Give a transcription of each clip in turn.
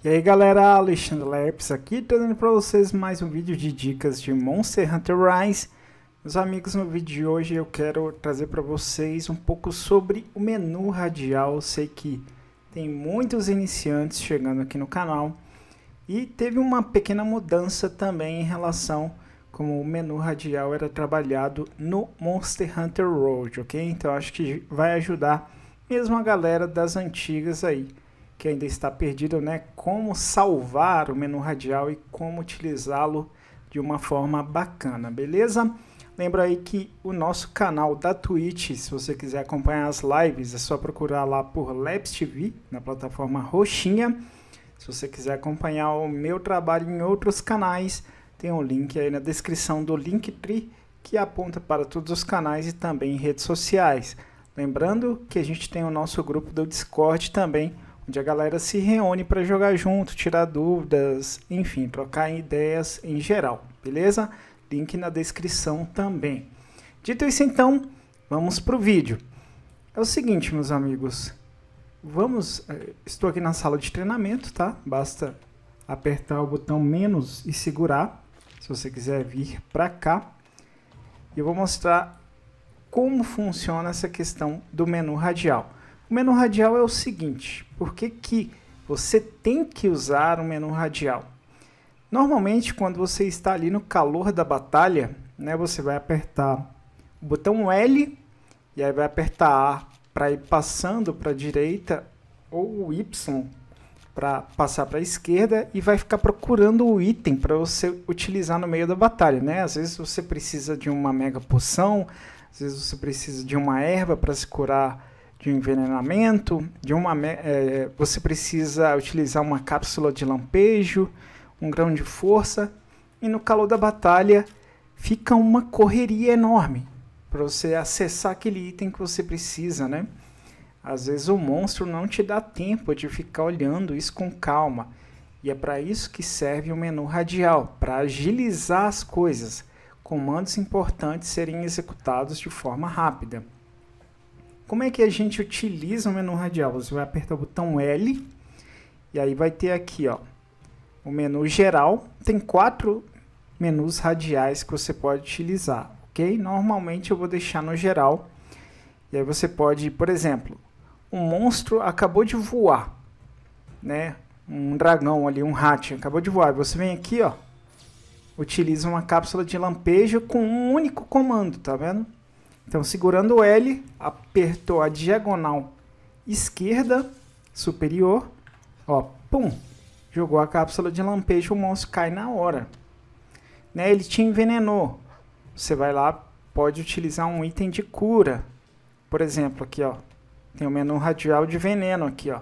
E aí galera, Alexandre Lerps aqui, trazendo para vocês mais um vídeo de dicas de Monster Hunter Rise. Meus amigos, no vídeo de hoje eu quero trazer para vocês um pouco sobre o menu radial. Eu sei que tem muitos iniciantes chegando aqui no canal e teve uma pequena mudança também em relação como o menu radial era trabalhado no Monster Hunter Road, ok? Então acho que vai ajudar mesmo a galera das antigas aí que ainda está perdido, né? Como salvar o menu radial e como utilizá-lo de uma forma bacana, beleza? Lembra aí que o nosso canal da Twitch, se você quiser acompanhar as lives, é só procurar lá por Labs TV, na plataforma roxinha. Se você quiser acompanhar o meu trabalho em outros canais, tem um link aí na descrição do Linktree, que aponta para todos os canais e também redes sociais. Lembrando que a gente tem o nosso grupo do Discord também, onde a galera se reúne para jogar junto, tirar dúvidas, enfim, trocar ideias em geral, beleza? Link na descrição também. Dito isso, então, vamos para o vídeo. É o seguinte, meus amigos, vamos. É, estou aqui na sala de treinamento, tá? Basta apertar o botão menos e segurar, se você quiser vir para cá. Eu vou mostrar como funciona essa questão do menu radial. O menu radial é o seguinte, por que, que você tem que usar um menu radial? Normalmente, quando você está ali no calor da batalha, né, você vai apertar o botão L e aí vai apertar A para ir passando para a direita ou Y para passar para a esquerda e vai ficar procurando o item para você utilizar no meio da batalha, né? Às vezes você precisa de uma mega poção, às vezes você precisa de uma erva para se curar de envenenamento, de uma, é, você precisa utilizar uma cápsula de lampejo, um grão de força, e no calor da batalha fica uma correria enorme para você acessar aquele item que você precisa, né? Às vezes o monstro não te dá tempo de ficar olhando isso com calma. E é para isso que serve o menu radial, para agilizar as coisas, comandos importantes serem executados de forma rápida. Como é que a gente utiliza o menu radial? Você vai apertar o botão L e aí vai ter aqui, ó, o menu geral. Tem quatro menus radiais que você pode utilizar, ok? Normalmente eu vou deixar no geral. E aí você pode, por exemplo, um monstro acabou de voar, né? Um dragão ali, um ratinho acabou de voar. Você vem aqui, ó, utiliza uma cápsula de lampejo com um único comando, tá vendo? Então, segurando o L, apertou a diagonal esquerda superior, ó, pum, jogou a cápsula de lampejo, o monstro cai na hora. Né? Ele te envenenou. Você vai lá, pode utilizar um item de cura. Por exemplo, aqui, ó, tem o um menu radial de veneno aqui, ó.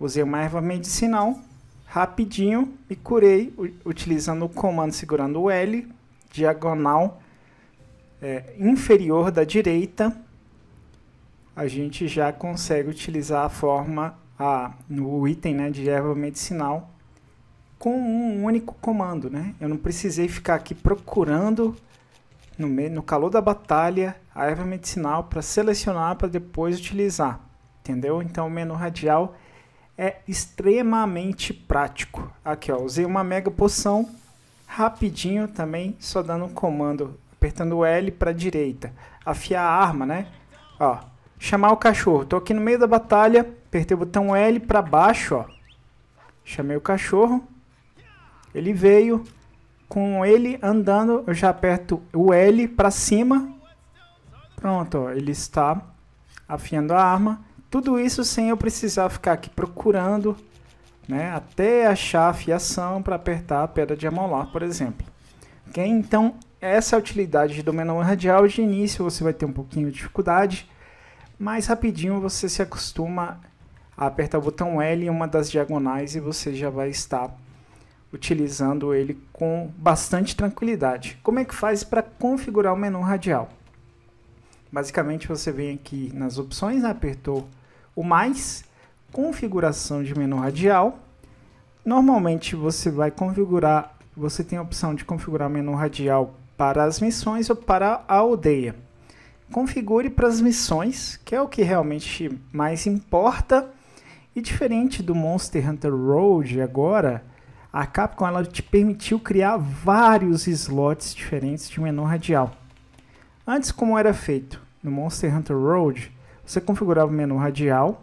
Usei uma erva medicinal, rapidinho, e curei utilizando o comando segurando o L, diagonal é, inferior da direita, a gente já consegue utilizar a forma A no item né, de erva medicinal com um único comando. Né? Eu não precisei ficar aqui procurando no, meio, no calor da batalha a erva medicinal para selecionar para depois utilizar. Entendeu? Então o menu radial é extremamente prático. Aqui ó, usei uma mega poção rapidinho também, só dando um comando apertando o L para direita. Afiar a arma, né? Ó, chamar o cachorro. Tô aqui no meio da batalha, apertei o botão L para baixo, ó. Chamei o cachorro. Ele veio. Com ele andando, eu já aperto o L para cima. Pronto, ó, ele está afiando a arma. Tudo isso sem eu precisar ficar aqui procurando, né, até achar a afiação para apertar a pedra de amolar, por exemplo. Ok? Então, essa é a utilidade do menu radial. De início você vai ter um pouquinho de dificuldade, mas rapidinho você se acostuma a apertar o botão L em uma das diagonais e você já vai estar utilizando ele com bastante tranquilidade. Como é que faz para configurar o menu radial? Basicamente você vem aqui nas opções, apertou o mais, configuração de menu radial. Normalmente você vai configurar, você tem a opção de configurar menu radial para as missões ou para a aldeia. Configure para as missões, que é o que realmente mais importa. E diferente do Monster Hunter Road agora, a Capcom ela te permitiu criar vários slots diferentes de menu radial. Antes como era feito no Monster Hunter Road, você configurava o menu radial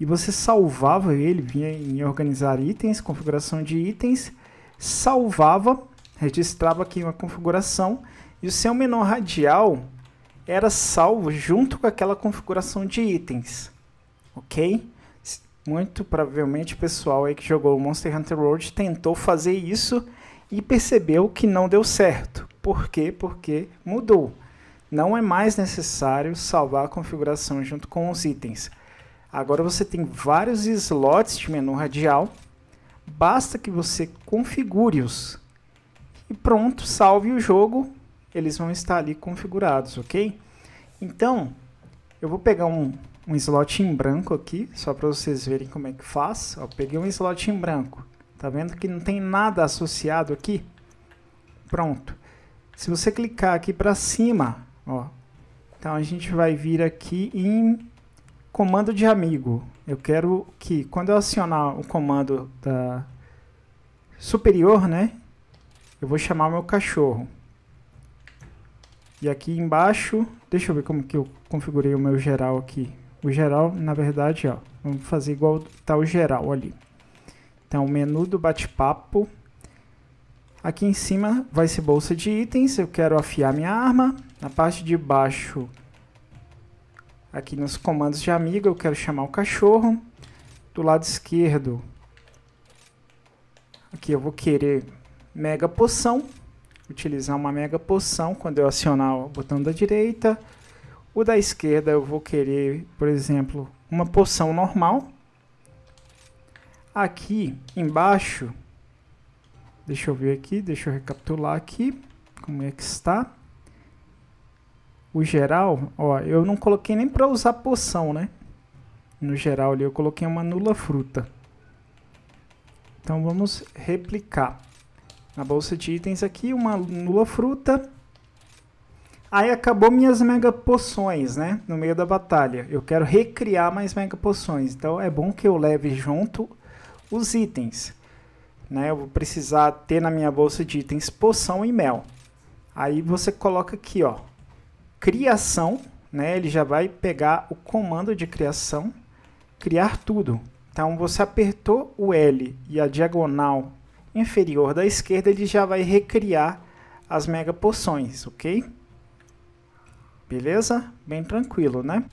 e você salvava ele, vinha em organizar itens, configuração de itens, salvava registrava aqui uma configuração e o seu menor radial era salvo junto com aquela configuração de itens, ok? Muito provavelmente o pessoal aí que jogou Monster Hunter World tentou fazer isso e percebeu que não deu certo. Por quê? Porque mudou. Não é mais necessário salvar a configuração junto com os itens. Agora você tem vários slots de menu radial, basta que você configure-os e pronto, salve o jogo, eles vão estar ali configurados, ok? Então, eu vou pegar um, um slot em branco aqui, só para vocês verem como é que faz. Ó, peguei um slot em branco, tá vendo que não tem nada associado aqui? Pronto. Se você clicar aqui para cima, ó, então a gente vai vir aqui em comando de amigo. Eu quero que quando eu acionar o comando da superior, né, eu vou chamar meu cachorro. E aqui embaixo, deixa eu ver como que eu configurei o meu geral aqui. O geral, na verdade, ó, vamos fazer igual tá o geral ali. Então, menu do bate-papo. Aqui em cima vai ser bolsa de itens, eu quero afiar minha arma. Na parte de baixo, aqui nos comandos de amigo, eu quero chamar o cachorro. Do lado esquerdo, aqui eu vou querer mega poção, utilizar uma mega poção quando eu acionar o botão da direita. O da esquerda eu vou querer, por exemplo, uma poção normal. Aqui embaixo, deixa eu ver aqui, deixa eu recapitular aqui como é que está. O geral, ó, eu não coloquei nem para usar poção, né? No geral ali eu coloquei uma nula fruta. Então vamos replicar na bolsa de itens aqui, uma lula fruta. Aí acabou minhas mega poções, né? No meio da batalha. Eu quero recriar mais mega poções. Então é bom que eu leve junto os itens. Né? Eu vou precisar ter na minha bolsa de itens poção e mel. Aí você coloca aqui, ó. Criação, né? Ele já vai pegar o comando de criação. Criar tudo. Então você apertou o L e a diagonal inferior da esquerda, ele já vai recriar as mega poções, ok? Beleza? Bem tranquilo, né?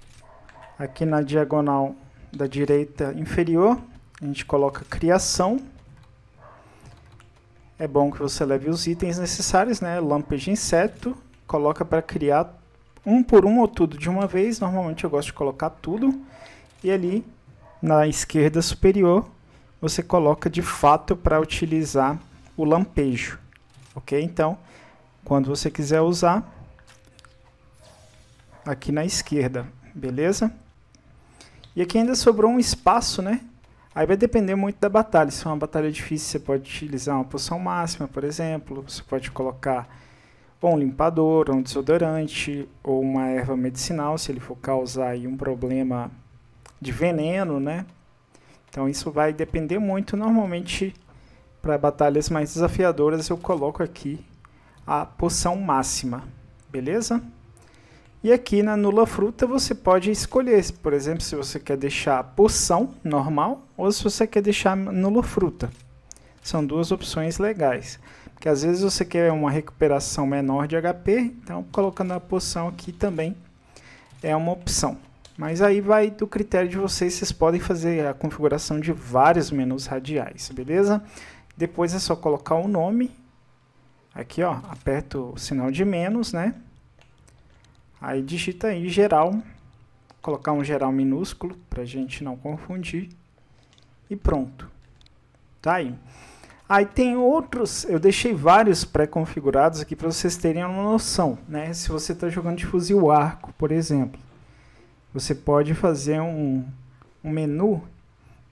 Aqui na diagonal da direita inferior, a gente coloca criação. É bom que você leve os itens necessários, né? de inseto, coloca para criar um por um ou tudo de uma vez. Normalmente eu gosto de colocar tudo. E ali na esquerda superior você coloca de fato para utilizar o lampejo, ok? Então, quando você quiser usar, aqui na esquerda, beleza? E aqui ainda sobrou um espaço, né? Aí vai depender muito da batalha. Se for é uma batalha difícil, você pode utilizar uma poção máxima, por exemplo. Você pode colocar ou um limpador, ou um desodorante, ou uma erva medicinal, se ele for causar aí um problema de veneno, né? Então isso vai depender muito. Normalmente, para batalhas mais desafiadoras, eu coloco aqui a poção máxima, beleza? E aqui na nula fruta você pode escolher, por exemplo, se você quer deixar a poção normal ou se você quer deixar nula fruta. São duas opções legais. Porque às vezes você quer uma recuperação menor de HP, então colocando a poção aqui também é uma opção. Mas aí vai do critério de vocês, vocês podem fazer a configuração de vários menus radiais, beleza? Depois é só colocar o nome, aqui ó, aperto o sinal de menos, né? Aí digita aí geral, colocar um geral minúsculo para a gente não confundir e pronto. Tá aí. Aí tem outros, eu deixei vários pré-configurados aqui para vocês terem uma noção, né? Se você está jogando de fuzil arco, por exemplo você pode fazer um, um menu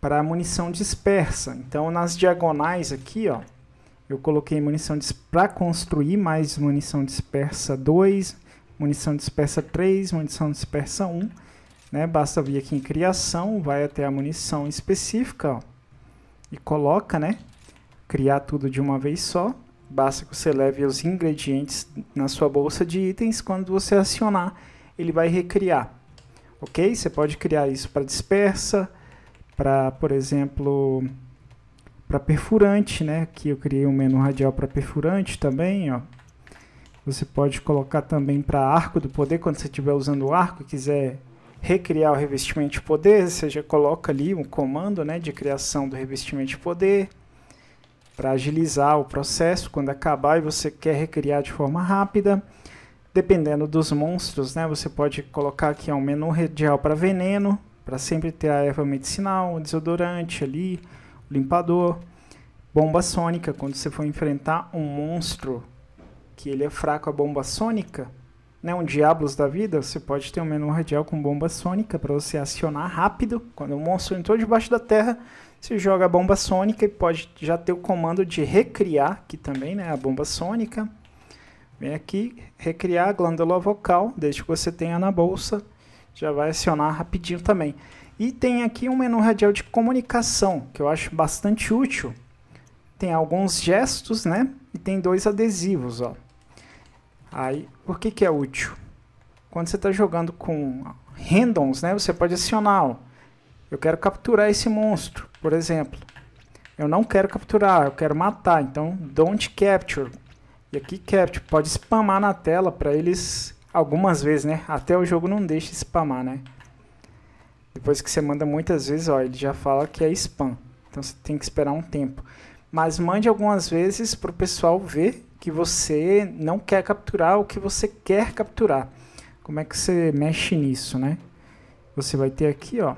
para munição dispersa. Então, nas diagonais aqui, ó, eu coloquei munição para construir mais munição dispersa 2, munição dispersa 3, munição dispersa 1. Um, né? Basta vir aqui em criação, vai até a munição específica ó, e coloca, né? Criar tudo de uma vez só. Basta que você leve os ingredientes na sua bolsa de itens. Quando você acionar, ele vai recriar ok? Você pode criar isso para dispersa, para, por exemplo, para perfurante, né? Aqui eu criei um menu radial para perfurante também, ó. Você pode colocar também para arco do poder, quando você estiver usando o arco e quiser recriar o revestimento de poder, você já coloca ali um comando né, de criação do revestimento de poder para agilizar o processo quando acabar e você quer recriar de forma rápida dependendo dos monstros, né, você pode colocar aqui um menu radial para veneno, para sempre ter a erva medicinal, um desodorante ali, limpador, bomba sônica, quando você for enfrentar um monstro que ele é fraco a bomba sônica, né, um Diablos da vida, você pode ter um menu radial com bomba sônica para você acionar rápido. Quando o monstro entrou debaixo da terra, você joga a bomba sônica e pode já ter o comando de recriar, que também né, é a bomba sônica. Vem aqui, recriar a glândula vocal, desde que você tenha na bolsa, já vai acionar rapidinho também. E tem aqui um menu radial de comunicação, que eu acho bastante útil. Tem alguns gestos, né? E tem dois adesivos, ó. Aí, por que que é útil? Quando você está jogando com randoms, né? Você pode acionar, ó. Eu quero capturar esse monstro, por exemplo. Eu não quero capturar, eu quero matar. Então, don't capture. E aqui Capture tipo, pode spamar na tela para eles algumas vezes, né? Até o jogo não deixa spamar, né? Depois que você manda muitas vezes, ó, ele já fala que é spam. Então você tem que esperar um tempo. Mas mande algumas vezes para o pessoal ver que você não quer capturar o que você quer capturar. Como é que você mexe nisso, né? Você vai ter aqui, ó,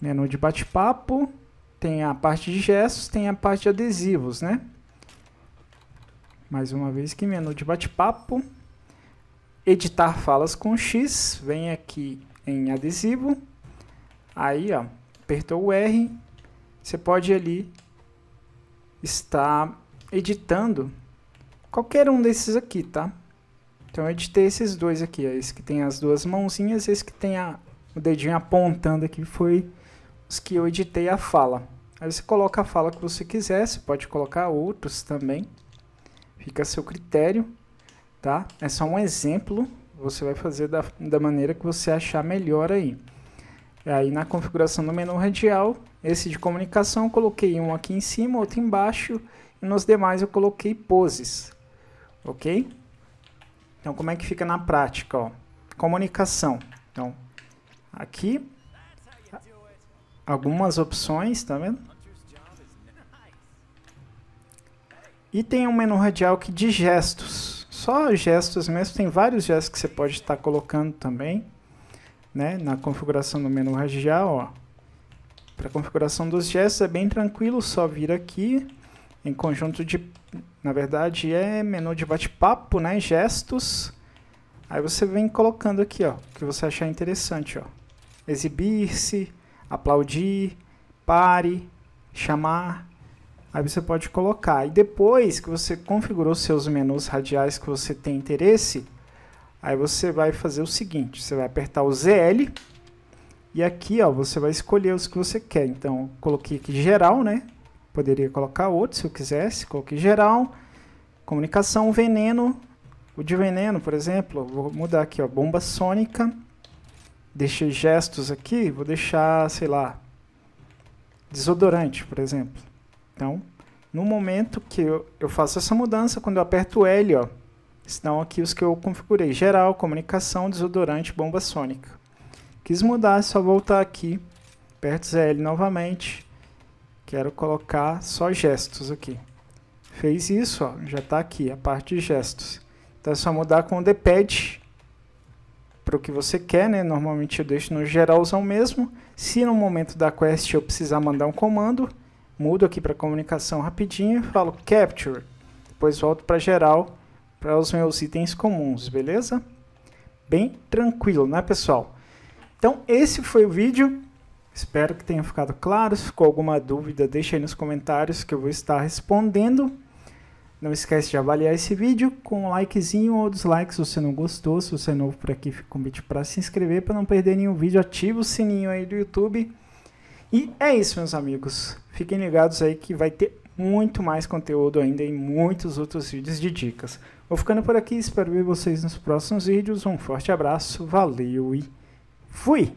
menu de bate-papo, tem a parte de gestos, tem a parte de adesivos, né? mais uma vez que menu de bate-papo, editar falas com X, vem aqui em adesivo, aí ó, apertou o R, você pode ali estar editando qualquer um desses aqui, tá? Então eu editei esses dois aqui, ó, esse que tem as duas mãozinhas, esse que tem a, o dedinho apontando aqui foi os que eu editei a fala. Aí você coloca a fala que você quiser, você pode colocar outros também. Fica a seu critério, tá? É só um exemplo, você vai fazer da, da maneira que você achar melhor aí. Aí na configuração do menu radial, esse de comunicação eu coloquei um aqui em cima, outro embaixo, e nos demais eu coloquei poses, ok? Então como é que fica na prática, ó? Comunicação, então aqui algumas opções, tá vendo? E tem um menu radial que de gestos. Só gestos mesmo, tem vários gestos que você pode estar colocando também, né? Na configuração do menu radial, ó. Para configuração dos gestos é bem tranquilo, só vir aqui em conjunto de, na verdade é menu de bate-papo, né? Gestos. Aí você vem colocando aqui, ó, o que você achar interessante, ó. Exibir-se, aplaudir, pare, chamar, Aí você pode colocar. E depois que você configurou seus menus radiais que você tem interesse, aí você vai fazer o seguinte, você vai apertar o ZL e aqui, ó, você vai escolher os que você quer. Então, coloquei aqui geral, né? Poderia colocar outro se eu quisesse, coloquei geral, comunicação, veneno, o de veneno, por exemplo, vou mudar aqui, ó, bomba sônica. Deixei gestos aqui, vou deixar, sei lá, desodorante, por exemplo. Então, no momento que eu, eu faço essa mudança, quando eu aperto L, ó, estão aqui os que eu configurei. Geral, comunicação, desodorante, bomba sônica. Quis mudar, é só voltar aqui, aperto ZL novamente. Quero colocar só gestos aqui. Fez isso, ó, já está aqui a parte de gestos. Então é só mudar com o D-pad para o que você quer, né? Normalmente eu deixo no geralzão mesmo. Se no momento da quest eu precisar mandar um comando, mudo aqui para comunicação rapidinho, falo capture, depois volto para geral para os meus itens comuns, beleza? Bem tranquilo, né pessoal? Então esse foi o vídeo, espero que tenha ficado claro, se ficou alguma dúvida deixa aí nos comentários que eu vou estar respondendo. Não esquece de avaliar esse vídeo com um likezinho ou dislike se você não gostou. Se você é novo por aqui, fica o convite para se inscrever para não perder nenhum vídeo. Ativa o sininho aí do YouTube e é isso, meus amigos. Fiquem ligados aí que vai ter muito mais conteúdo ainda em muitos outros vídeos de dicas. Vou ficando por aqui, espero ver vocês nos próximos vídeos. Um forte abraço, valeu e fui!